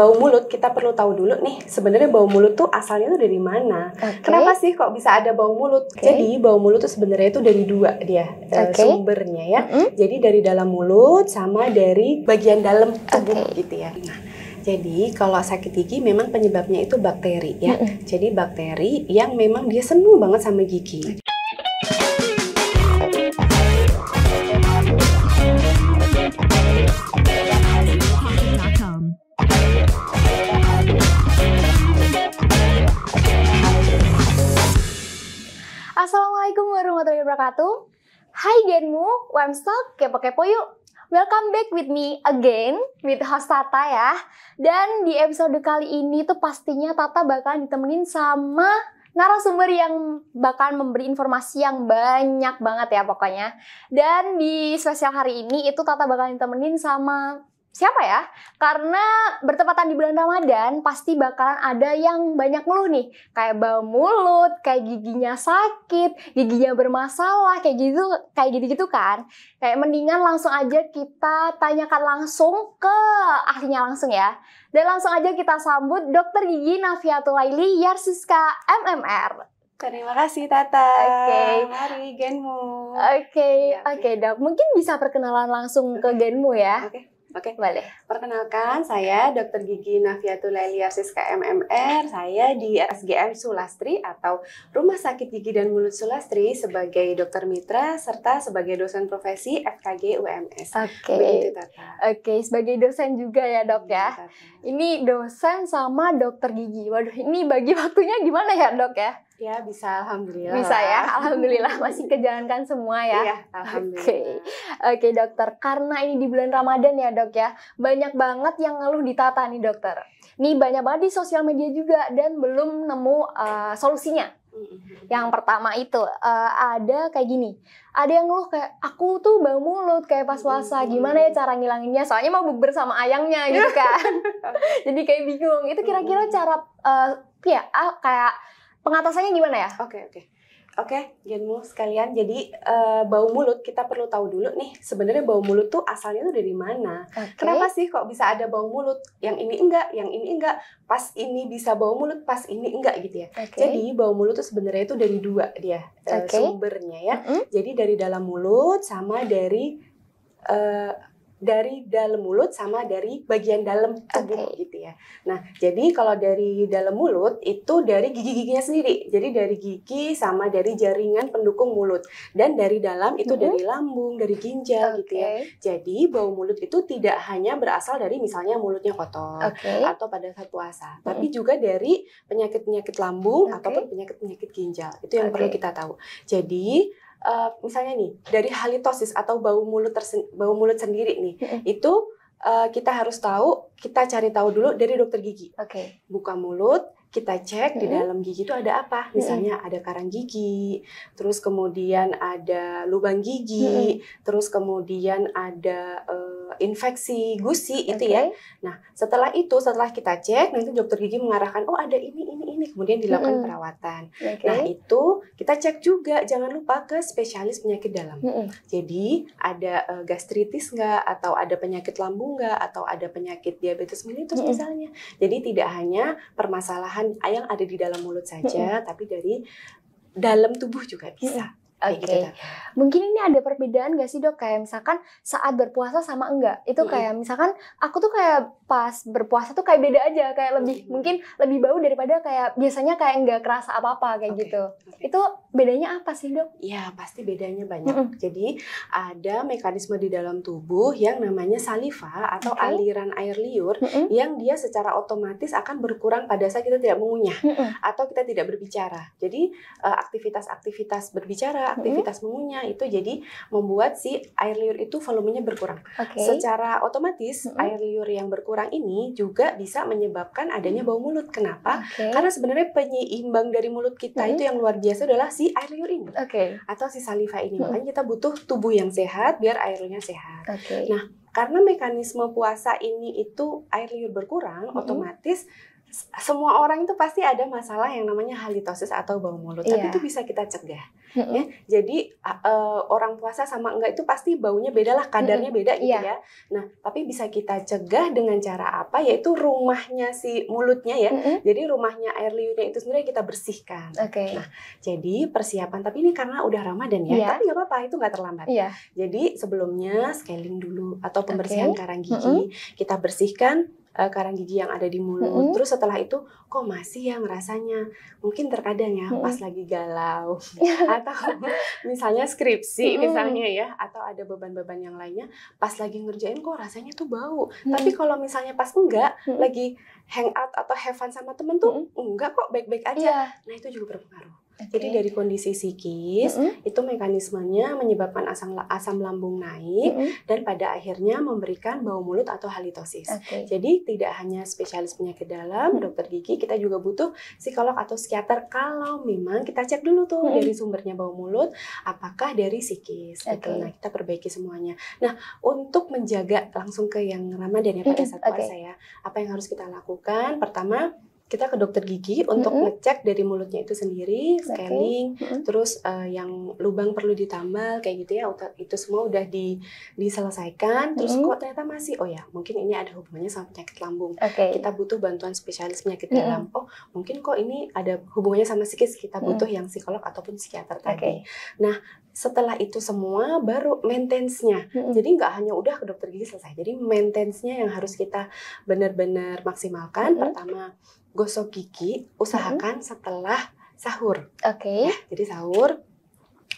bau mulut kita perlu tahu dulu nih sebenarnya bau mulut tuh asalnya tuh dari mana? Okay. Kenapa sih kok bisa ada bau mulut? Okay. Jadi bau mulut tuh sebenarnya itu dari dua dia eh, okay. sumbernya ya. Mm -hmm. Jadi dari dalam mulut sama dari bagian dalam tubuh okay. gitu ya. Nah, jadi kalau sakit gigi memang penyebabnya itu bakteri ya. Mm -hmm. Jadi bakteri yang memang dia senang banget sama gigi. Okay. Assalamualaikum warahmatullahi wabarakatuh. Hai Genmu, Wemstock, kepo-kepo yuk. Welcome back with me again, with host Tata ya. Dan di episode kali ini tuh pastinya Tata bakalan ditemenin sama narasumber yang bakalan memberi informasi yang banyak banget ya pokoknya. Dan di spesial hari ini itu Tata bakal ditemenin sama Siapa ya? Karena bertepatan di bulan Ramadan, pasti bakalan ada yang banyak ngeluh nih. Kayak bau mulut, kayak giginya sakit, giginya bermasalah, kayak gitu kayak gitu-gitu kan. Kayak mendingan langsung aja kita tanyakan langsung ke ahlinya langsung ya. Dan langsung aja kita sambut dokter gigi Nafiatul Laili Yarsiska MMR. Terima kasih Tata. Oke, okay. mari Genmu. Oke, okay. Iya, oke okay, Dok. Mungkin bisa perkenalan langsung ke Genmu ya. Okay. Oke, okay. boleh. Perkenalkan, saya Dr. Gigi Nafiatul Lailiar Siska Saya di RSGM Sulastri atau Rumah Sakit Gigi dan Mulut Sulastri sebagai dokter mitra serta sebagai dosen profesi FKG UMS. Oke. Okay. Begitu, Oke, okay, sebagai dosen juga ya, Dok iya, ya. Ini dosen sama dokter gigi. Waduh, ini bagi waktunya gimana ya, Dok ya? Ya bisa, alhamdulillah. Bisa ya, alhamdulillah masih kejalankan semua ya. Iya, Oke, okay. oke okay, dokter. Karena ini di bulan Ramadan ya dok ya, banyak banget yang ngeluh di tata nih dokter. Nih banyak banget di sosial media juga dan belum nemu uh, solusinya. Mm-hmm. Yang pertama itu uh, ada kayak gini, ada yang ngeluh kayak aku tuh bau mulut kayak pas puasa, mm-hmm. gimana ya cara ngilanginnya? Soalnya mabuk bersama ayangnya gitu kan. Jadi kayak bingung. Itu kira-kira mm-hmm. cara uh, ya ah, kayak Pengatasannya gimana ya? Oke, okay, oke. Okay. Oke, okay, Genmu sekalian. Jadi uh, bau mulut kita perlu tahu dulu nih. Sebenarnya bau mulut tuh asalnya tuh dari mana? Okay. Kenapa sih kok bisa ada bau mulut? Yang ini enggak, yang ini enggak. Pas ini bisa bau mulut, pas ini enggak gitu ya. Okay. Jadi bau mulut tuh sebenarnya itu dari dua dia eh, okay. sumbernya ya. Mm -hmm. Jadi dari dalam mulut sama dari uh, dari dalam mulut sama dari bagian dalam tubuh okay. gitu ya. Nah, jadi kalau dari dalam mulut itu dari gigi-giginya sendiri. Jadi dari gigi sama dari jaringan pendukung mulut dan dari dalam itu mm -hmm. dari lambung, dari ginjal okay. gitu ya. Jadi bau mulut itu tidak hanya berasal dari misalnya mulutnya kotor okay. atau pada saat puasa, mm -hmm. tapi juga dari penyakit-penyakit lambung okay. ataupun penyakit-penyakit ginjal. Itu yang okay. perlu kita tahu. Jadi uh, misalnya nih dari halitosis atau bau mulut bau mulut sendiri nih itu uh, kita harus tahu kita cari tahu dulu dari dokter gigi. Oke. Okay. Buka mulut kita cek mm-hmm. di dalam gigi itu ada apa misalnya mm-hmm. ada karang gigi terus kemudian ada lubang gigi mm-hmm. terus kemudian ada uh, infeksi gusi okay. itu ya. Nah, setelah itu setelah kita cek nanti dokter gigi mengarahkan oh ada ini ini ini kemudian dilakukan -hmm. perawatan. Okay. Nah, itu kita cek juga jangan lupa ke spesialis penyakit dalam. -hmm. Jadi ada uh, gastritis nggak atau ada penyakit lambung nggak atau ada penyakit diabetes mellitus mm -hmm. misalnya. Jadi tidak hanya permasalahan yang ada di dalam mulut saja -hmm. tapi dari dalam tubuh juga bisa. -hmm. Oke, okay. gitu. mungkin ini ada perbedaan gak sih dok? Kayak misalkan saat berpuasa sama enggak? Itu yeah. kayak misalkan aku tuh kayak pas berpuasa tuh kayak beda aja, kayak lebih mm-hmm. mungkin lebih bau daripada kayak biasanya kayak enggak kerasa apa-apa kayak okay. gitu. Okay. Itu bedanya apa sih dok? Ya pasti bedanya banyak. Mm-hmm. Jadi ada mekanisme di dalam tubuh yang namanya saliva atau okay. aliran air liur mm-hmm. yang dia secara otomatis akan berkurang pada saat kita tidak mengunyah mm-hmm. atau kita tidak berbicara. Jadi eh, aktivitas-aktivitas berbicara Mm-hmm. aktivitas mengunyah itu jadi membuat si air liur itu volumenya berkurang. Okay. Secara otomatis -hmm. air liur yang berkurang ini juga bisa menyebabkan adanya bau mulut. Kenapa? Okay. Karena sebenarnya penyeimbang dari mulut kita -hmm. itu yang luar biasa adalah si air liur ini okay. atau si saliva ini. -hmm. Makanya kita butuh tubuh yang sehat biar air liurnya sehat. Okay. Nah, karena mekanisme puasa ini itu air liur berkurang, -hmm. otomatis semua orang itu pasti ada masalah yang namanya halitosis atau bau mulut, iya. tapi itu bisa kita cegah. Mm -hmm. ya. Jadi uh, orang puasa sama enggak itu pasti baunya beda lah, kadarnya mm -hmm. beda gitu iya. ya. Nah, tapi bisa kita cegah dengan cara apa? Yaitu rumahnya si mulutnya ya. Mm -hmm. Jadi rumahnya air liurnya itu sendiri kita bersihkan. Okay. Nah, jadi persiapan. Tapi ini karena udah Ramadan ya, yeah. tapi nggak apa-apa, itu nggak terlambat. Yeah. Jadi sebelumnya scaling dulu atau pembersihan okay. karang gigi, mm -hmm. kita bersihkan uh, eh, karang gigi yang ada di mulut. Mm -hmm. Terus setelah itu kok masih ya rasanya Mungkin terkadang ya mm -hmm. pas lagi galau atau misalnya skripsi mm -hmm. misalnya ya atau ada beban-beban yang lainnya pas lagi ngerjain kok rasanya tuh bau. Mm -hmm. Tapi kalau misalnya pas enggak mm -hmm. lagi hangout atau have fun sama temen tuh mm -hmm. enggak kok baik-baik aja. Yeah. Nah, itu juga berpengaruh. Okay. Jadi dari kondisi psikis mm-hmm. itu mekanismenya menyebabkan asam asam lambung naik mm-hmm. dan pada akhirnya memberikan bau mulut atau halitosis. Okay. Jadi tidak hanya spesialis penyakit dalam, mm-hmm. dokter gigi, kita juga butuh psikolog atau psikiater kalau memang kita cek dulu tuh mm-hmm. dari sumbernya bau mulut apakah dari psikis okay. gitu. Nah, kita perbaiki semuanya. Nah, untuk menjaga langsung ke yang Ramadan ya pada saat puasa okay. ya. Apa yang harus kita lakukan? Pertama kita ke dokter gigi untuk mm-hmm. ngecek dari mulutnya itu sendiri, scanning, okay. mm-hmm. terus uh, yang lubang perlu ditambal kayak gitu ya, itu semua udah di, diselesaikan. Mm-hmm. Terus kok ternyata masih, oh ya mungkin ini ada hubungannya sama penyakit lambung. Okay. Kita butuh bantuan spesialis penyakit mm-hmm. dalam. Oh mungkin kok ini ada hubungannya sama psikis, kita mm. butuh mm-hmm. yang psikolog ataupun psikiater tadi. Okay. Nah setelah itu semua baru maintenance-nya. Mm-hmm. Jadi nggak hanya udah ke dokter gigi selesai, jadi maintenance-nya yang harus kita benar-benar maksimalkan. Mm-hmm. Pertama gosok gigi usahakan -hmm. setelah sahur. Oke. Okay. Ya, jadi sahur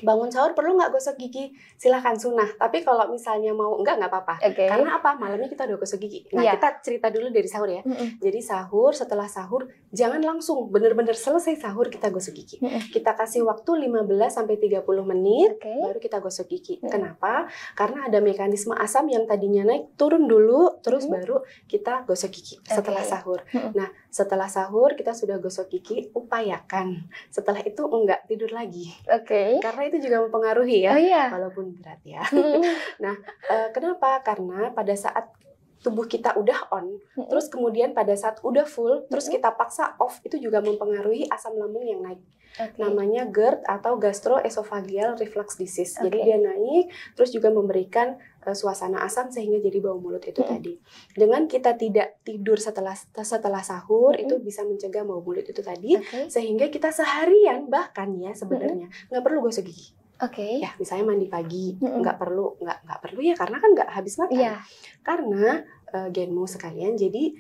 bangun sahur perlu nggak gosok gigi? Silahkan sunnah. Tapi kalau misalnya mau enggak nggak apa-apa. Okay. Karena apa? Malamnya kita udah gosok gigi. Nah yeah. kita cerita dulu dari sahur ya. Mm -hmm. Jadi sahur setelah sahur jangan langsung bener-bener selesai sahur kita gosok gigi. Mm -hmm. Kita kasih waktu 15 sampai 30 menit okay. baru kita gosok gigi. Mm -hmm. Kenapa? Karena ada mekanisme asam yang tadinya naik turun dulu terus mm -hmm. baru kita gosok gigi okay. setelah sahur. Mm -hmm. Nah setelah sahur kita sudah gosok gigi, upayakan. Setelah itu enggak tidur lagi. Oke. Okay. Karena itu juga mempengaruhi ya. Oh iya. Walaupun berat ya. Hmm. nah, e, kenapa? Karena pada saat tubuh kita udah on, hmm terus kemudian pada saat udah full, hmm terus kita paksa off itu juga mempengaruhi asam lambung yang naik. Okay. Namanya GERD atau gastroesophageal reflux disease. Okay. Jadi dia naik, terus juga memberikan Eh, suasana asam sehingga jadi bau mulut itu mm -hmm. tadi. Dengan kita tidak tidur setelah setelah sahur mm -hmm. itu bisa mencegah bau mulut itu tadi okay. sehingga kita seharian bahkan ya hmm. sebenarnya mm -hmm. perlu gosok gigi. Oke. Okay. Ya misalnya mandi pagi mm -hmm. perlu nggak nggak perlu ya karena kan nggak habis makan. Yeah. Karena uh, genmu sekalian jadi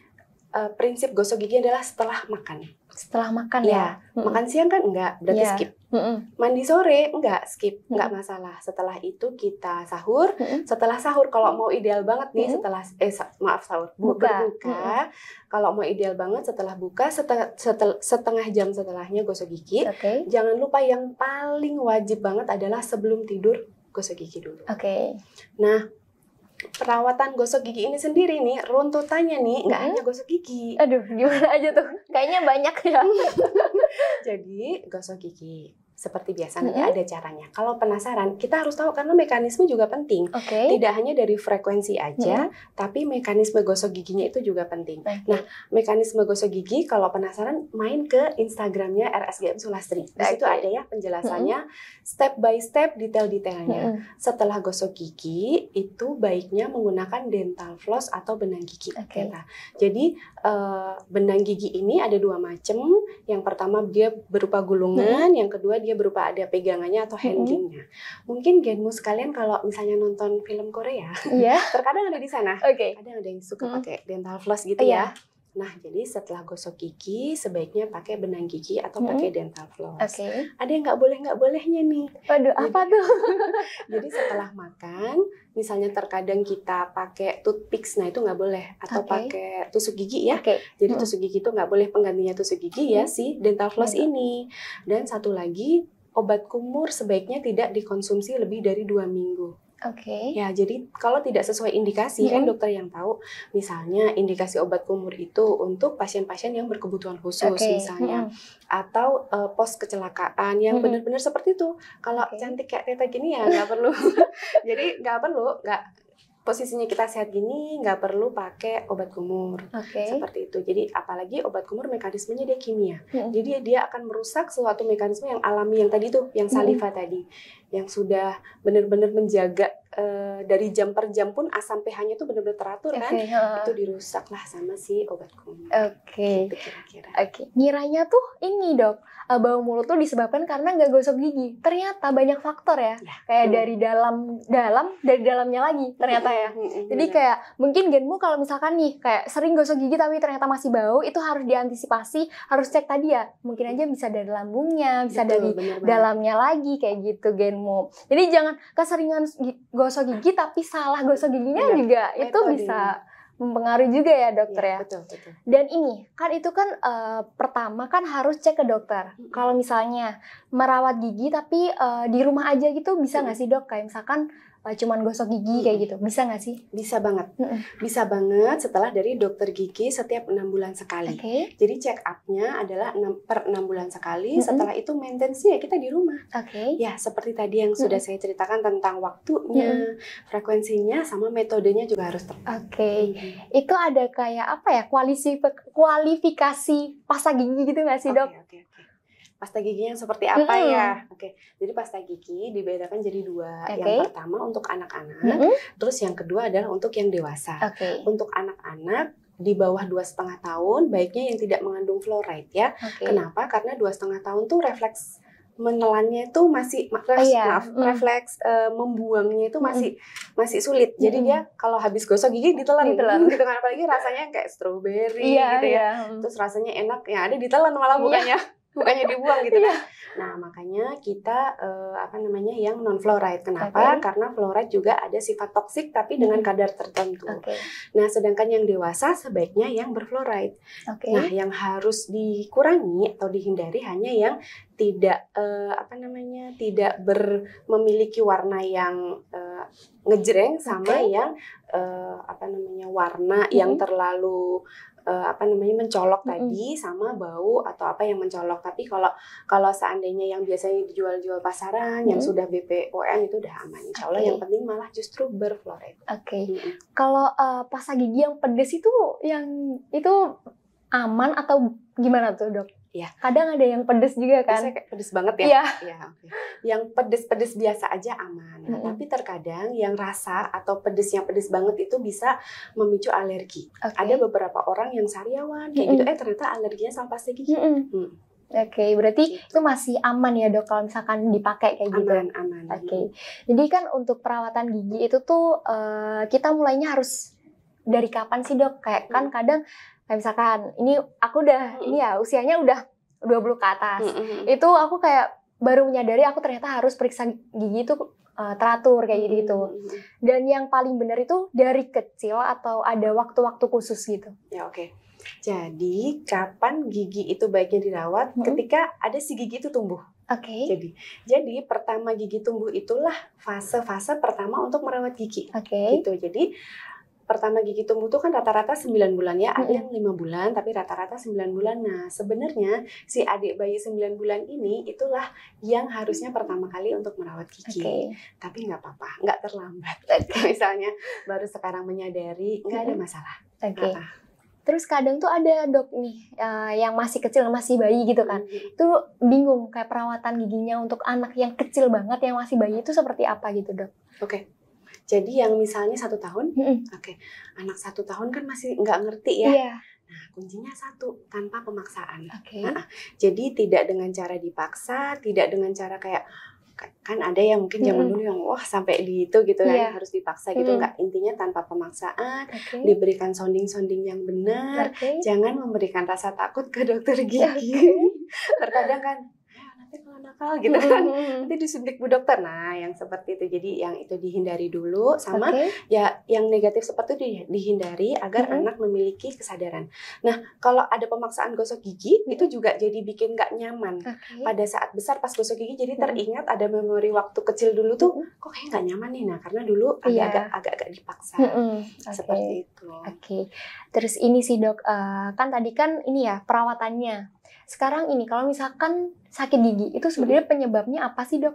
uh, prinsip gosok gigi adalah setelah makan. Setelah makan iya, ya. ya? mm Makan siang kan enggak, berarti yeah. skip. mm Mandi sore enggak, skip, mm enggak masalah. Setelah itu kita sahur. mm Setelah sahur kalau mau ideal banget nih mm setelah eh maaf sahur, buka. buka. mm Kalau mau ideal banget setelah buka setel, setengah jam setelahnya gosok gigi. Okay. Jangan lupa yang paling wajib banget adalah sebelum tidur gosok gigi dulu. Oke. Okay. Nah, perawatan gosok gigi ini sendiri nih runtutannya nih nggak hmm? hanya gosok gigi. Aduh, gimana aja tuh? Kayaknya banyak ya. Jadi gosok gigi seperti biasa nanti -hmm. ada caranya. Kalau penasaran, kita harus tahu karena mekanisme juga penting. Okay. Tidak hanya dari frekuensi aja, -hmm. tapi mekanisme gosok giginya itu juga penting. Okay. Nah, mekanisme gosok gigi kalau penasaran main ke Instagramnya RSGM Sulastri. Di situ ada ya penjelasannya -hmm. step by step detail-detailnya. -hmm. Setelah gosok gigi itu baiknya menggunakan dental floss atau benang gigi. Okay. Nah, jadi eh, benang gigi ini ada dua macam. Yang pertama dia berupa gulungan, -hmm. yang kedua dia hanya berupa ada pegangannya atau handlingnya. Mm-hmm. Mungkin genmu sekalian kalau misalnya nonton film Korea, yeah. terkadang ada di sana. Okay. Kadang ada yang suka mm-hmm. pakai dental floss gitu yeah. ya. Nah, jadi setelah gosok gigi sebaiknya pakai benang gigi atau hmm. pakai dental floss. Oke. Okay. Ada yang nggak boleh nggak bolehnya nih. Waduh, apa tuh? jadi setelah makan, misalnya terkadang kita pakai toothpick, nah itu nggak boleh atau okay. pakai tusuk gigi ya. Okay. Jadi hmm. tusuk gigi itu nggak boleh penggantinya tusuk gigi ya, hmm. ya si dental floss hmm. ini. Dan satu lagi obat kumur sebaiknya tidak dikonsumsi lebih dari dua minggu. Oke. Okay. Ya, jadi kalau tidak sesuai indikasi mm -hmm. kan dokter yang tahu. Misalnya indikasi obat kumur itu untuk pasien-pasien yang berkebutuhan khusus okay. misalnya mm -hmm. atau uh, pos kecelakaan yang mm -hmm. benar-benar seperti itu. Kalau okay. cantik kayak Teta gini ya nggak perlu. jadi nggak perlu, nggak posisinya kita sehat gini nggak perlu pakai obat kumur okay. seperti itu jadi apalagi obat kumur mekanismenya dia kimia mm -hmm. jadi dia akan merusak suatu mekanisme yang alami yang tadi tuh yang saliva mm -hmm. tadi yang sudah benar-benar menjaga uh, dari jam per jam pun asam pH-nya tuh benar-benar teratur okay, kan, itu dirusak lah sama si obat kumur. Oke. Okay. Gitu kira-kira. Oke. Okay. Ngiranya tuh ini dok, eh, bau mulut tuh disebabkan karena nggak gosok gigi. Ternyata banyak faktor ya, ya. kayak hmm. dari dalam dalam dari dalamnya lagi ternyata ya. Jadi kayak mungkin genmu kalau misalkan nih kayak sering gosok gigi tapi ternyata masih bau, itu harus diantisipasi, harus cek tadi ya. Mungkin aja bisa dari lambungnya, bisa Betul, dari dalamnya lagi kayak gitu genmu jadi jangan keseringan gosok gigi tapi salah gosok giginya ya, juga metode. itu bisa mempengaruhi juga ya dokter ya. ya. Betul, betul. Dan ini kan itu kan uh, pertama kan harus cek ke dokter. Hmm. Kalau misalnya merawat gigi tapi uh, di rumah aja gitu bisa nggak hmm. sih dok? Kayak misalkan Eh, cuman gosok gigi kayak gitu bisa nggak sih bisa banget bisa banget setelah dari dokter gigi setiap enam bulan sekali okay. jadi check upnya adalah 6, per enam bulan sekali mm -hmm. setelah itu maintenance ya kita di rumah okay. ya seperti tadi yang sudah mm -hmm. saya ceritakan tentang waktunya mm -hmm. frekuensinya sama metodenya juga harus tepat oke okay. mm -hmm. itu ada kayak apa ya kualifikasi pasta gigi gitu nggak sih okay, dok okay pasta giginya seperti apa -hmm. ya? Oke, okay. jadi pasta gigi dibedakan jadi dua. Okay. Yang pertama untuk anak-anak, mm -hmm. terus yang kedua adalah untuk yang dewasa. Okay. Untuk anak-anak di bawah dua setengah tahun, baiknya yang tidak mengandung fluoride ya. Okay. Kenapa? Karena dua setengah tahun tuh refleks menelannya itu masih refleks, oh, iya. maaf mm. refleks uh, membuangnya itu masih mm. masih sulit. Jadi mm. dia kalau habis gosok gigi ditelan, ditelan. gitu kan apalagi rasanya kayak stroberi iya, gitu ya. Iya. Mm. Terus rasanya enak ya ada ditelan malah iya. bukannya bukannya dibuang gitu iya. kan. Nah, makanya kita uh, apa namanya yang non fluoride. Kenapa? Okay. Karena fluoride juga ada sifat toksik tapi dengan mm-hmm. kadar tertentu. Okay. Nah, sedangkan yang dewasa sebaiknya yang berfluoride. Okay. Nah, yang harus dikurangi atau dihindari hanya yang tidak uh, apa namanya? tidak ber memiliki warna yang uh, ngejreng sama okay. yang uh, apa namanya? warna -hmm. yang mm-hmm. terlalu uh, apa namanya mencolok mm -hmm. tadi sama bau atau apa yang mencolok. Tapi kalau kalau seandainya yang biasanya dijual-jual pasaran mm -hmm. yang sudah BPOM itu udah aman. Insya Allah okay. yang penting malah justru berfloret. Oke. Okay. Mm -hmm. Kalau uh, eh, pasta gigi yang pedes itu yang itu aman atau gimana tuh dok? ya Kadang ada yang pedes juga kan? Biasanya kayak pedes banget ya. Iya. Ya, okay. Yang pedes-pedes biasa aja aman. mm-hmm. Tapi terkadang yang rasa atau pedes yang pedes banget itu bisa memicu alergi. Okay. Ada beberapa orang yang sariawan kayak mm-hmm. gitu, eh ternyata alerginya sama pasta gigi. Gitu. Mm-hmm. Hmm. Oke, okay, berarti gitu. itu masih aman ya dok kalau misalkan dipakai kayak gitu. Ya? Aman, aman. Oke, jadi kan untuk perawatan gigi itu tuh uh, kita mulainya harus dari kapan sih dok? Kayak kan hmm. kadang kayak misalkan ini aku udah mm ini ya usianya udah 20 ke atas. Mm -hmm. Itu aku kayak baru menyadari aku ternyata harus periksa gigi itu uh, eh, teratur kayak gitu, gitu. Dan yang paling benar itu dari kecil atau ada waktu-waktu khusus gitu. Ya oke. Okay. Jadi kapan gigi itu baiknya dirawat? Mm -hmm. Ketika ada si gigi itu tumbuh. Oke. Okay. Jadi, jadi pertama gigi tumbuh itulah fase-fase pertama untuk merawat gigi. Oke. Okay. Gitu. Jadi pertama gigi tumbuh itu kan rata-rata 9 bulan ya, ada yang 5 bulan tapi rata-rata 9 bulan. Nah, sebenarnya si adik bayi 9 bulan ini itulah yang harusnya pertama kali untuk merawat gigi. Okay. Tapi nggak apa-apa, nggak terlambat. Okay. Misalnya baru sekarang menyadari, nggak ada masalah. Oke. Okay. Nah, Terus kadang tuh ada dok nih eh, yang masih kecil masih bayi gitu kan, itu bingung kayak perawatan giginya untuk anak yang kecil banget yang masih bayi itu seperti apa gitu dok? Oke, okay. Jadi yang misalnya satu tahun, mm-hmm. oke, okay. anak satu tahun kan masih nggak ngerti ya. Yeah. Nah, kuncinya satu, tanpa pemaksaan. Okay. Nah, jadi tidak dengan cara dipaksa, tidak dengan cara kayak kan ada yang mungkin zaman mm. dulu yang wah sampai di itu gitu yeah. kan iya. harus dipaksa gitu mm. enggak intinya tanpa pemaksaan okay. diberikan sounding-sounding yang benar okay. jangan memberikan rasa takut ke dokter gigi okay. terkadang kan nanti nakal gitu kan mm-hmm. nanti disuntik bu dokter nah yang seperti itu jadi yang itu dihindari dulu sama okay. ya yang negatif seperti itu dihindari agar mm-hmm. anak memiliki kesadaran nah kalau ada pemaksaan gosok gigi mm-hmm. itu juga jadi bikin nggak nyaman okay. pada saat besar pas gosok gigi jadi mm-hmm. teringat ada memori waktu kecil dulu tuh mm-hmm. kok kayak nggak nyaman nih nah karena dulu iya. agak agak agak dipaksa mm-hmm. okay. seperti itu oke okay. terus ini sih dok uh, kan tadi kan ini ya perawatannya sekarang ini kalau misalkan sakit gigi itu sebenarnya penyebabnya apa sih dok?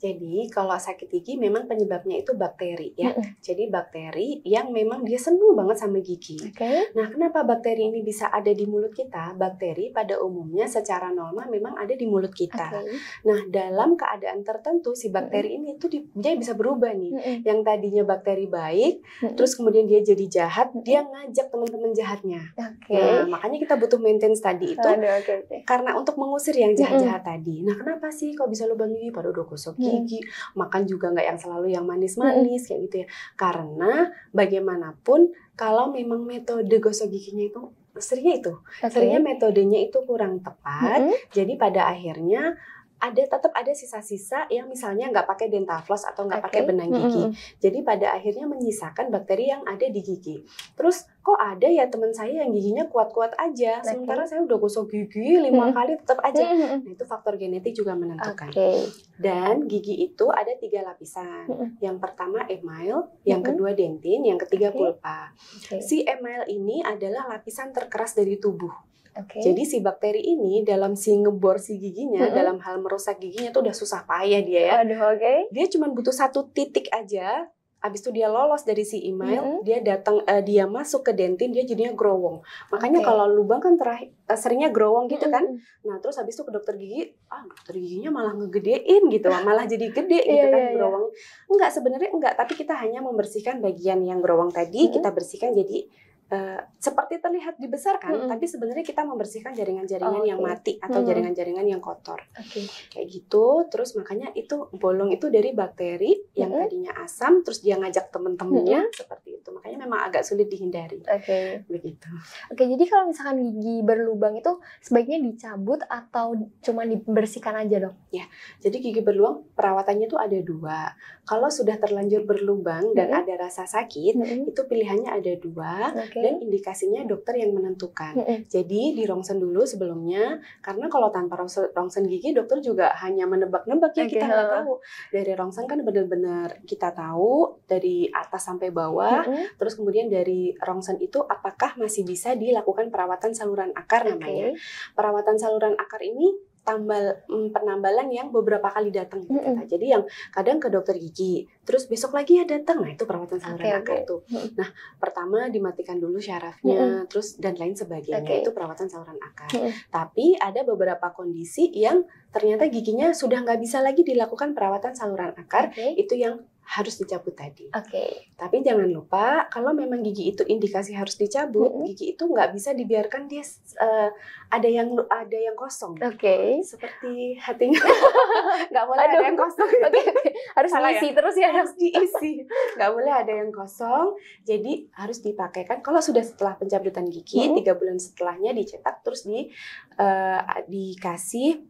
Jadi kalau sakit gigi memang penyebabnya itu bakteri ya. Mm -hmm. Jadi bakteri yang memang dia senang banget sama gigi. Okay. Nah kenapa bakteri ini bisa ada di mulut kita? Bakteri pada umumnya secara normal memang ada di mulut kita. Okay. Nah dalam keadaan tertentu si bakteri mm -hmm. ini itu dia bisa berubah nih. Mm -hmm. Yang tadinya bakteri baik, mm -hmm. terus kemudian dia jadi jahat, mm -hmm. dia ngajak teman-teman jahatnya. Okay. Nah makanya kita butuh maintenance tadi itu. Aduh, okay, okay. Karena untuk mengusir yang jahat-jahat mm -hmm. tadi. Nah kenapa sih kok bisa lubang gigi pada udah kusuk? Mm -hmm gigi, iya. makan juga nggak yang selalu yang manis-manis kayak gitu ya. Karena bagaimanapun kalau memang metode gosok giginya itu seringnya itu, okay. seringnya metodenya itu kurang tepat. -hmm. Jadi pada akhirnya ada tetap ada sisa-sisa yang misalnya nggak pakai dental floss atau nggak okay. pakai benang gigi. Mm -hmm. Jadi pada akhirnya menyisakan bakteri yang ada di gigi. Terus kok ada ya teman saya yang giginya kuat-kuat aja, okay. sementara saya udah gosok gigi lima mm -hmm. kali tetap aja. Mm -hmm. Nah itu faktor genetik juga menentukan. Okay. Dan gigi itu ada tiga lapisan. Mm -hmm. Yang pertama email, yang mm -hmm. kedua dentin, yang ketiga okay. pulpa. Okay. Si email ini adalah lapisan terkeras dari tubuh. Okay. Jadi si bakteri ini dalam si ngebor si giginya, mm -hmm. dalam hal merusak giginya tuh udah susah payah dia ya. Aduh, oke. Okay. Dia cuma butuh satu titik aja. Abis itu dia lolos dari si email, mm -hmm. dia datang, uh, dia masuk ke dentin, dia jadinya growong. Makanya okay. kalau lubang kan terakhir uh, eh, seringnya growong gitu mm -hmm. kan. Nah terus abis itu ke dokter gigi, ah dokter giginya malah ngegedein gitu, malah jadi gede iya, gitu yeah, kan yeah, iya. growong. Yeah. Enggak sebenarnya enggak, tapi kita hanya membersihkan bagian yang growong tadi, mm -hmm. kita bersihkan jadi Eh, seperti terlihat dibesarkan, mm -hmm. tapi sebenarnya kita membersihkan jaringan-jaringan oh, okay. yang mati atau jaringan-jaringan mm -hmm. yang kotor. Okay. Kayak gitu, terus makanya itu bolong itu dari bakteri mm -hmm. yang tadinya asam, terus dia ngajak temen-temennya mm -hmm. seperti itu. Makanya memang agak sulit dihindari. Oke. Okay. Begitu. Oke, okay, jadi kalau misalkan gigi berlubang itu sebaiknya dicabut atau cuma dibersihkan aja dong? Ya, jadi gigi berlubang perawatannya itu ada dua. Kalau sudah terlanjur berlubang dan mm -hmm. ada rasa sakit, mm -hmm. itu pilihannya ada dua. Okay okay. dan indikasinya dokter yang menentukan. Mm -hmm. Jadi di rongsen dulu sebelumnya karena kalau tanpa rongsen gigi dokter juga hanya menebak-nebak ya okay. kita nggak tahu. Dari rongsen kan benar-benar kita tahu dari atas sampai bawah. Mm -hmm. Terus kemudian dari rongsen itu apakah masih bisa dilakukan perawatan saluran akar namanya. Okay. Perawatan saluran akar ini tambal mm, penambalan yang beberapa kali datang mm -hmm. Jadi yang kadang ke dokter gigi, terus besok lagi ya datang. Nah, itu perawatan saluran okay, akar okay. tuh. Nah, pertama dimatikan dulu syarafnya, mm -hmm. terus dan lain sebagainya. Okay. Itu perawatan saluran akar. Mm -hmm. Tapi ada beberapa kondisi yang ternyata giginya sudah nggak bisa lagi dilakukan perawatan saluran akar, okay. itu yang harus dicabut tadi. Oke. Okay. Tapi jangan lupa kalau memang gigi itu indikasi harus dicabut, mm -hmm. gigi itu nggak bisa dibiarkan dia uh, ada yang ada yang kosong. Oke. Okay. Seperti hatinya nggak boleh Aduh. ada yang kosong. Oke. Okay, Harus Salah ya? diisi ya? terus ya harus diisi. Nggak boleh ada yang kosong. Jadi harus dipakaikan kalau sudah setelah pencabutan gigi tiga mm -hmm. bulan setelahnya dicetak terus di uh, dikasih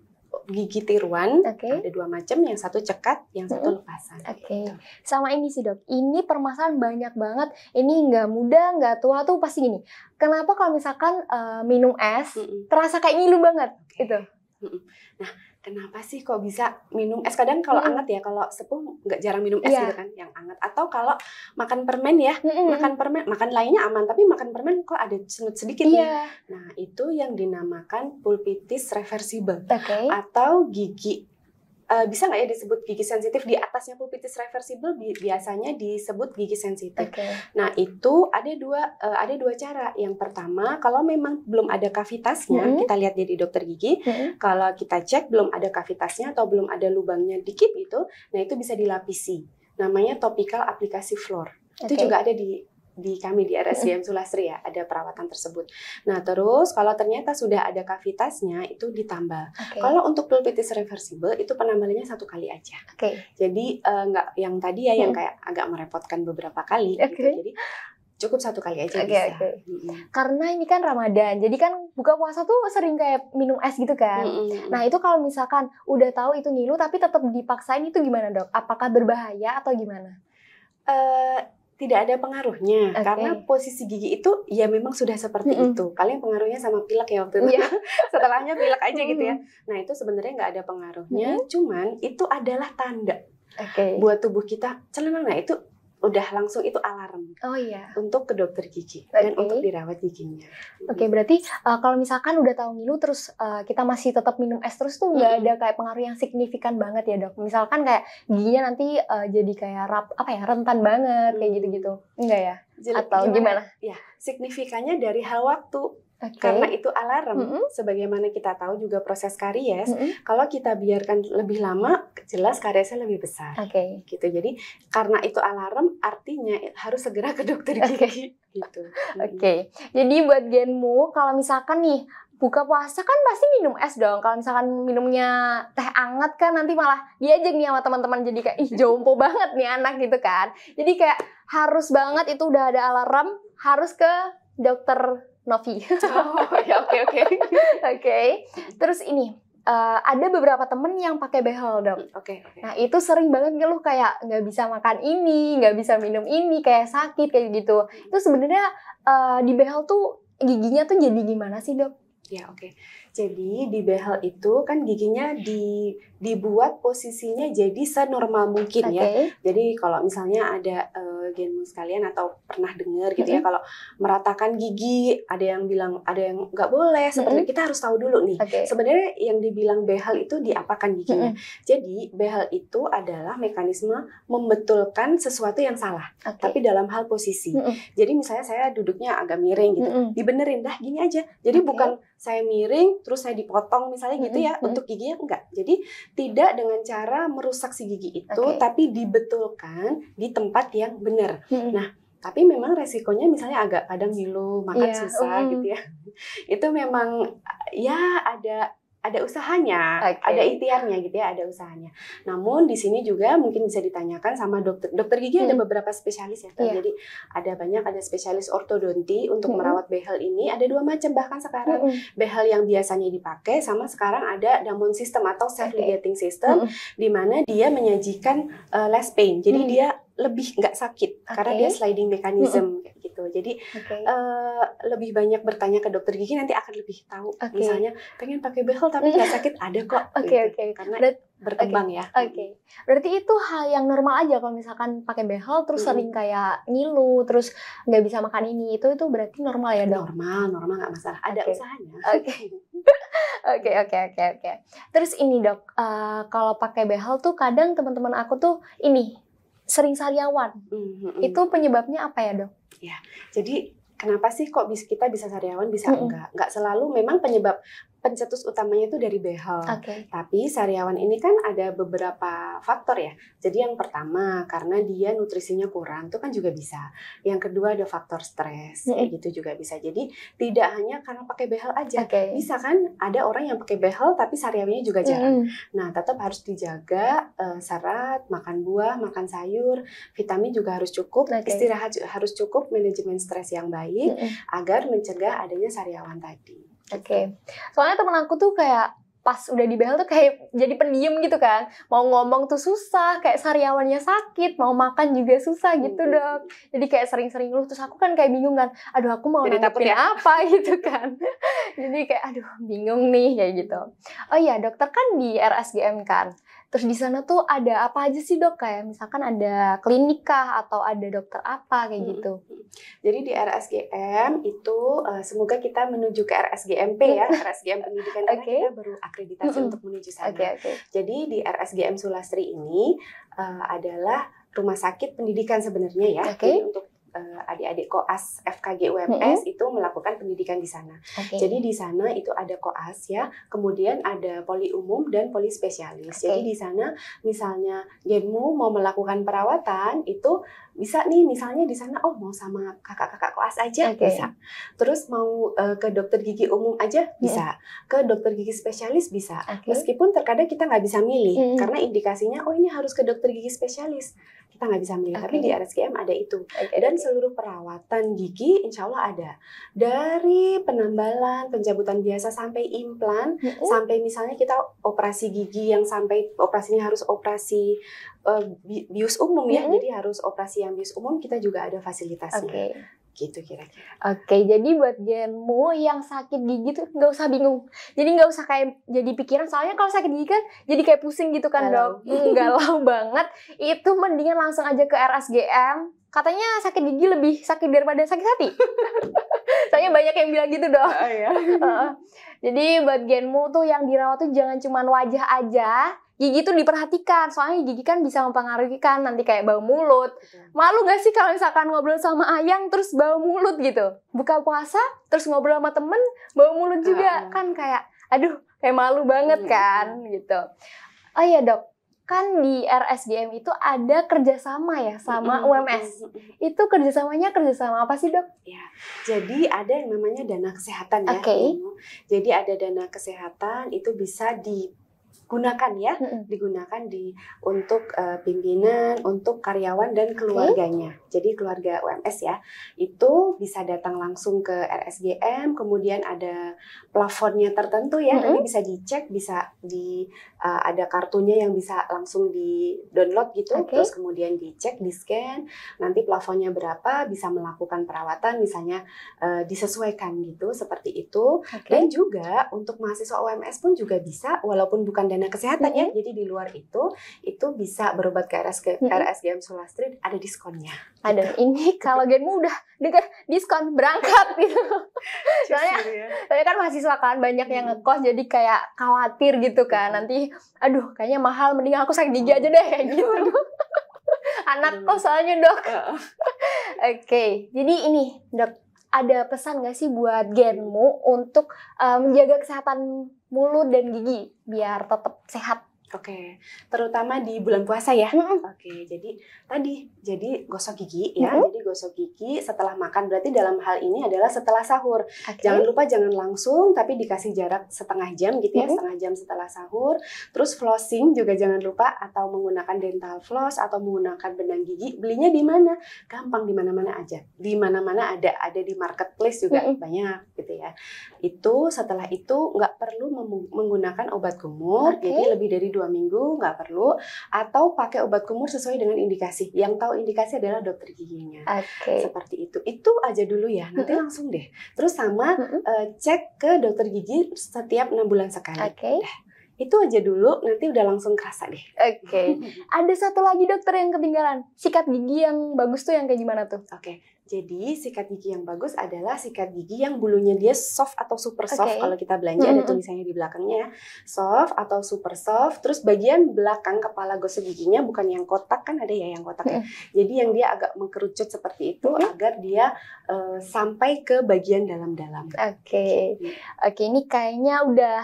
gigi tiruan okay. ada dua macam yang satu cekat yang satu lepasan oke okay. Gitu. sama ini sih dok ini permasalahan banyak banget ini nggak muda nggak tua tuh pasti gini kenapa kalau misalkan uh, minum es mm -hmm. terasa kayak ngilu banget okay. itu Nah, kenapa sih kok bisa minum es? Kadang kalau hmm. anget ya, kalau sepuh nggak jarang minum es yeah. gitu kan, yang anget. Atau kalau makan permen ya, hmm. makan permen, makan lainnya aman, tapi makan permen kok ada senut sedikit yeah. nih. Iya. Nah, itu yang dinamakan pulpitis reversible okay. atau gigi uh, bisa nggak ya disebut gigi sensitif di atasnya pulpitis reversible bi biasanya disebut gigi sensitif. Okay. Nah itu ada dua uh, ada dua cara. Yang pertama kalau memang belum ada kavitasnya -hmm. kita lihat jadi dokter gigi. -hmm. Kalau kita cek belum ada kavitasnya atau belum ada lubangnya dikit itu, nah itu bisa dilapisi. Namanya topical aplikasi floor. Itu juga ada di di kami di RSCM Sulastri ya ada perawatan tersebut. Nah terus kalau ternyata sudah ada kavitasnya itu ditambah. Okay. Kalau untuk pulpitis reversible itu penambalannya satu kali aja. Okay. Jadi eh, nggak yang tadi ya yang hmm. kayak agak merepotkan beberapa kali. Okay. Gitu. Jadi cukup satu kali aja okay, Okay. hmm Karena ini kan Ramadan, jadi kan buka puasa tuh sering kayak minum es gitu kan. hmm Nah itu kalau misalkan udah tahu itu ngilu tapi tetap dipaksain itu gimana dok? Apakah berbahaya atau gimana? Eh, tidak ada pengaruhnya okay. karena posisi gigi itu ya memang sudah seperti mm -hmm. itu paling pengaruhnya sama pilek ya waktu itu yeah. setelahnya pilek aja mm -hmm. gitu ya nah itu sebenarnya nggak ada pengaruhnya mm -hmm. cuman itu adalah tanda okay. buat tubuh kita celana nah itu udah langsung itu alarm. Oh iya. Untuk ke dokter gigi okay. dan untuk dirawat giginya. Oke, okay, berarti uh, kalau misalkan udah tahu ngilu terus uh, kita masih tetap minum es terus tuh nggak mm ada kayak pengaruh yang signifikan banget ya, Dok. Misalkan kayak giginya nanti uh, jadi kayak rap apa ya, rentan banget -hmm. kayak mm. gitu-gitu. Enggak ya? Jadi, Atau gimana? gimana? Ya, signifikannya dari hal waktu Okay. Karena itu alarm, mm -hmm. sebagaimana kita tahu juga proses karies, mm -hmm. kalau kita biarkan lebih lama, jelas kariesnya lebih besar. Oke. Okay. Gitu. Jadi karena itu alarm, artinya harus segera ke dokter gigi. Okay. Gitu. Oke. Okay. Jadi buat genmu, kalau misalkan nih buka puasa kan pasti minum es dong. Kalau misalkan minumnya teh anget kan nanti malah diajak nih sama teman-teman jadi kayak ih jompo banget nih anak gitu kan. Jadi kayak harus banget itu udah ada alarm harus ke dokter Novi. Oh ya oke oke. Oke. Terus ini uh, ada beberapa temen yang pakai behel dok. Hmm, oke. Okay, okay. Nah itu sering banget ngeluh kayak nggak bisa makan ini, nggak bisa minum ini, kayak sakit kayak gitu. Itu hmm. sebenarnya uh, di behel tuh giginya tuh jadi gimana sih dok? Ya oke. Okay. Jadi di behel itu kan giginya di dibuat posisinya jadi senormal mungkin okay. ya. Jadi kalau misalnya ada uh, genmu sekalian atau pernah dengar gitu mm -hmm. ya kalau meratakan gigi ada yang bilang ada yang nggak boleh. Sebenarnya mm -hmm. kita harus tahu dulu nih. Okay. Sebenarnya yang dibilang behel itu diapakan giginya. Mm -hmm. Jadi behel itu adalah mekanisme membetulkan sesuatu yang salah okay. tapi dalam hal posisi. Mm -hmm. Jadi misalnya saya duduknya agak miring gitu. Mm -hmm. Dibenerin dah gini aja. Jadi okay. bukan saya miring terus saya dipotong misalnya gitu ya mm -hmm. untuk giginya enggak. Jadi tidak dengan cara merusak si gigi itu, okay. tapi dibetulkan di tempat yang benar. Hmm. Nah, tapi memang resikonya misalnya agak kadang ngilu, makan yeah. susah mm. gitu ya. Itu memang ya ada ada usahanya, okay. ada ikhtiarnya gitu ya, ada usahanya. Namun di sini juga mungkin bisa ditanyakan sama dokter dokter gigi hmm. ada beberapa spesialis ya, yeah. jadi ada banyak ada spesialis ortodonti untuk hmm. merawat behel ini ada dua macam bahkan sekarang hmm. behel yang biasanya dipakai sama sekarang ada Damon system atau self ligating okay. system hmm. di mana dia menyajikan uh, less pain, jadi hmm. dia lebih nggak sakit okay. karena dia sliding mechanism mm -hmm. gitu. Jadi okay. uh, eh, lebih banyak bertanya ke dokter gigi nanti akan lebih tahu. Okay. Misalnya pengen pakai behel tapi nggak sakit ada kok. Oke okay, gitu. oke. Okay. Karena Berat, berkembang okay. ya. Oke. Okay. Berarti itu hal yang normal aja kalau misalkan pakai behel terus mm -hmm. sering kayak ngilu terus nggak bisa makan ini itu itu berarti normal ya dok? Normal normal nggak masalah. Ada okay. usahanya. Oke. Oke mm. oke oke oke. Terus ini dok, uh, kalau pakai behel tuh kadang teman-teman aku tuh ini sering sariawan. Mm-hmm. Itu penyebabnya apa ya, Dok? Ya. Jadi kenapa sih kok bisa kita bisa sariawan bisa mm-hmm. enggak? Enggak selalu memang penyebab pencetus utamanya itu dari behel. Okay. Tapi sariawan ini kan ada beberapa faktor ya. Jadi yang pertama karena dia nutrisinya kurang itu kan juga bisa. Yang kedua ada faktor stres mm -hmm. gitu juga bisa. Jadi tidak hanya karena pakai behel aja. Okay. Bisa kan ada orang yang pakai behel tapi sariawannya juga jarang. Mm -hmm. Nah, tetap harus dijaga uh, eh, syarat makan buah, makan sayur, vitamin juga harus cukup, okay. istirahat harus cukup, manajemen stres yang baik mm -hmm. agar mencegah adanya sariawan tadi. Oke. Okay. Soalnya temen aku tuh kayak pas udah di BL tuh kayak jadi pendiam gitu kan. Mau ngomong tuh susah, kayak sariawannya sakit, mau makan juga susah gitu hmm. dok. Jadi kayak sering-sering lu terus aku kan kayak bingung kan. Aduh, aku mau ngapain ya? apa gitu kan. jadi kayak aduh, bingung nih kayak gitu. Oh iya, dokter kan di RSGM kan. Terus di sana tuh ada apa aja sih dok? Kayak misalkan ada klinik kah atau ada dokter apa kayak hmm. gitu? Jadi di RSGM itu eh, semoga kita menuju ke RSGMP ya, RSGM pendidikan okay. kita baru akreditasi hmm. untuk menuju sana. Okay, okay. Jadi di RSGM Sulastri ini eh, adalah rumah sakit pendidikan sebenarnya ya. Okay. untuk Eh, adik-adik koas FKG UMS hmm. itu melakukan pendidikan di sana. Okay. Jadi di sana itu ada koas ya, kemudian ada poli umum dan poli spesialis. Okay. Jadi di sana misalnya genmu mau melakukan perawatan itu bisa nih misalnya di sana oh mau sama kakak-kakak koas aja okay. bisa. Terus mau uh, ke dokter gigi umum aja bisa, hmm. ke dokter gigi spesialis bisa. Okay. Meskipun terkadang kita nggak bisa milih hmm. karena indikasinya oh ini harus ke dokter gigi spesialis kita nggak bisa milih. Okay. Tapi di RSKM ada itu. Okay. Dan seluruh perawatan gigi insya Allah ada. Dari penambalan, pencabutan biasa sampai implan, mm -hmm. sampai misalnya kita operasi gigi yang sampai operasinya harus operasi uh, bius umum mm -hmm. ya. Jadi harus operasi yang bius umum kita juga ada fasilitasnya. Okay gitu kira-kira. Oke, jadi buat genmu yang sakit gigi tuh nggak usah bingung. Jadi nggak usah kayak jadi pikiran. Soalnya kalau sakit gigi kan jadi kayak pusing gitu kan Halo. dok. Galau banget. Itu mendingan langsung aja ke RSGM. Katanya sakit gigi lebih sakit daripada sakit hati. Soalnya banyak yang bilang gitu dok. Oh, iya. jadi buat genmu tuh yang dirawat tuh jangan cuman wajah aja gigi tuh diperhatikan soalnya gigi kan bisa mempengaruhi kan nanti kayak bau mulut malu gak sih kalau misalkan ngobrol sama ayang terus bau mulut gitu buka puasa terus ngobrol sama temen bau mulut juga uh. kan kayak aduh kayak malu banget iya, kan iya. gitu oh iya dok kan di RSGM itu ada kerjasama ya sama UMS. Itu kerjasamanya kerjasama apa sih dok? Ya, jadi ada yang namanya dana kesehatan ya. Oke. Okay. Jadi ada dana kesehatan itu bisa di gunakan ya, hmm. digunakan di untuk uh, pimpinan, untuk karyawan dan keluarganya. Okay. Jadi keluarga UMS ya, itu bisa datang langsung ke RSGM, kemudian ada plafonnya tertentu ya, hmm. nanti bisa dicek, bisa di uh, ada kartunya yang bisa langsung di download gitu, okay. terus kemudian dicek, di scan, nanti plafonnya berapa, bisa melakukan perawatan misalnya uh, disesuaikan gitu, seperti itu. Okay. Dan juga untuk mahasiswa UMS pun juga bisa, walaupun bukan dan pelayanan kesehatan mm-hmm. ya. Jadi di luar itu itu bisa berobat ke RS mm-hmm. RSGM Sulastri ada diskonnya. Ada. Gitu. Ini kalau gen muda dengan diskon berangkat gitu. soalnya, gitu ya. soalnya kan mahasiswa kan banyak yang ngekos jadi kayak khawatir gitu kan. Nanti aduh kayaknya mahal mending aku sakit gigi aja deh kayak gitu. Anak kos soalnya, Dok. Oke, okay. jadi ini, Dok, ada pesan gak sih buat genmu untuk eh, menjaga kesehatan mulut dan gigi biar tetap sehat Oke, terutama di bulan puasa ya. Mm -hmm. Oke, jadi tadi jadi gosok gigi ya. Mm -hmm. Jadi gosok gigi setelah makan berarti dalam hal ini adalah setelah sahur. Okay. Jangan lupa jangan langsung tapi dikasih jarak setengah jam gitu ya, mm -hmm. setengah jam setelah sahur. Terus flossing juga jangan lupa atau menggunakan dental floss atau menggunakan benang gigi. Belinya di mana? Gampang di mana-mana aja. Di mana-mana ada, ada di marketplace juga mm -hmm. banyak gitu ya. Itu setelah itu nggak perlu menggunakan obat kumur. Okay. Jadi lebih dari dua minggu nggak perlu atau pakai obat kumur sesuai dengan indikasi yang tahu indikasi adalah dokter giginya okay. seperti itu itu aja dulu ya nanti mm -hmm. langsung deh terus sama mm -hmm. uh, cek ke dokter gigi setiap enam bulan sekali okay. itu aja dulu nanti udah langsung kerasa deh oke okay. ada satu lagi dokter yang ketinggalan sikat gigi yang bagus tuh yang kayak gimana tuh oke okay. Jadi sikat gigi yang bagus adalah sikat gigi yang bulunya dia soft atau super soft. Okay. Kalau kita belanja mm -hmm. ada tulisannya di belakangnya soft atau super soft. Terus bagian belakang kepala gosok giginya bukan yang kotak kan ada ya yang kotak mm -hmm. ya. Jadi yang dia agak mengkerucut seperti itu mm -hmm. agar dia uh, sampai ke bagian dalam-dalam. Oke, okay. Gitu. oke okay, ini kayaknya udah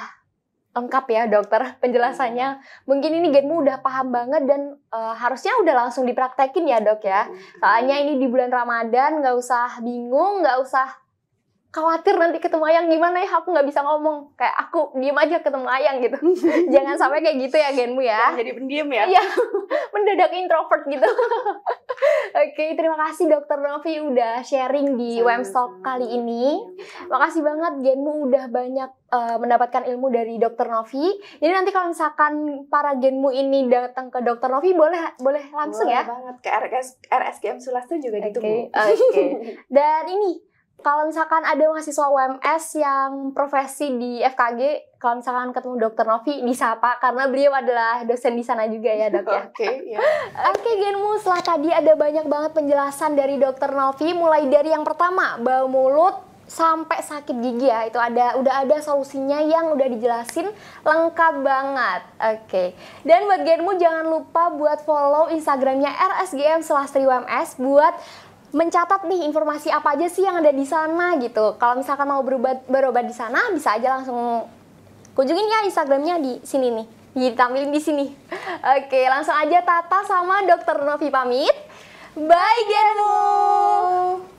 lengkap ya dokter penjelasannya. Iya. Mungkin ini genmu udah paham banget dan uh, harusnya udah langsung dipraktekin ya dok ya. Iya. Soalnya ini di bulan Ramadan nggak usah bingung, nggak usah khawatir nanti ketemu ayang gimana ya aku nggak bisa ngomong kayak aku diem aja ketemu ayang gitu jangan sampai kayak gitu ya genmu ya jangan jadi pendiam ya iya mendadak introvert gitu oke terima kasih dokter Novi udah sharing di Wemstock kali ini makasih banget genmu udah banyak eh, mendapatkan ilmu dari dokter Novi jadi nanti kalau misalkan para genmu ini datang ke dokter Novi boleh boleh langsung boleh ya banget ke RS RSGM Sulas tuh juga okay. ditunggu oke okay. dan ini kalau misalkan ada mahasiswa UMS yang profesi di FKG, kalau misalkan ketemu dokter Novi disapa karena beliau adalah dosen di sana juga ya dok ya. Oke. ya. Oke Genmu, setelah tadi ada banyak banget penjelasan dari dokter Novi, mulai dari yang pertama bau mulut sampai sakit gigi ya itu ada udah ada solusinya yang udah dijelasin lengkap banget oke okay. dan buat Genmu jangan lupa buat follow instagramnya RSGM Selastri UMS buat mencatat nih informasi apa aja sih yang ada di sana gitu. Kalau misalkan mau berobat berobat di sana bisa aja langsung kunjungin ya Instagramnya di sini nih. Ditampilin di sini. Oke, langsung aja Tata sama Dokter Novi pamit. Bye Genmu.